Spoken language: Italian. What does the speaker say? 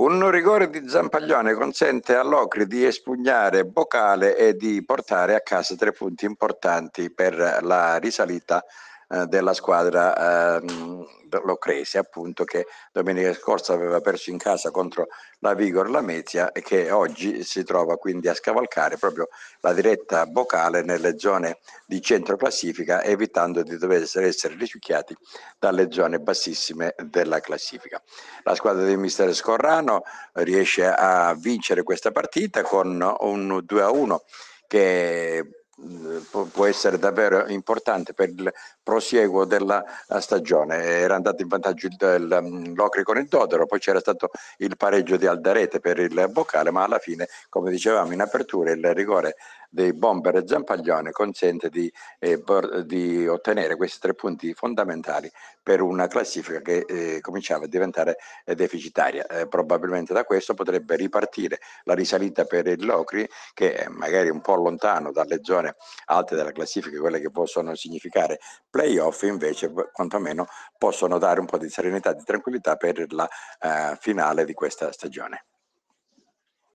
Un rigore di Zampaglione consente all'Ocri di espugnare Bocale e di portare a casa tre punti importanti per la risalita eh, della squadra ehm, Locresi, appunto, che domenica scorsa aveva perso in casa contro la Vigor Lamezia e che oggi si trova quindi a scavalcare proprio la diretta vocale nelle zone di centro classifica, evitando di dover essere risucchiati dalle zone bassissime della classifica. La squadra di mister Scorrano riesce a vincere questa partita con un 2 a 1 che può essere davvero importante per il prosieguo della eh, stagione. Era andato in vantaggio mm, l'Ocri con il Dodero poi c'era stato il pareggio di Aldarete per il Boccale, ma alla fine, come dicevamo in apertura, il rigore dei bomber e Zampaglione consente di, eh, di, ottenere questi tre punti fondamentali per una classifica che eh, cominciava a diventare eh, deficitaria. Eh, probabilmente da questo potrebbe ripartire la risalita per il Locri che è magari un po' lontano dalle zone giocare, alte della classifica, quelle che possono significare playoff, invece quantomeno possono dare un po' di serenità, di tranquillità per la eh, finale di questa stagione.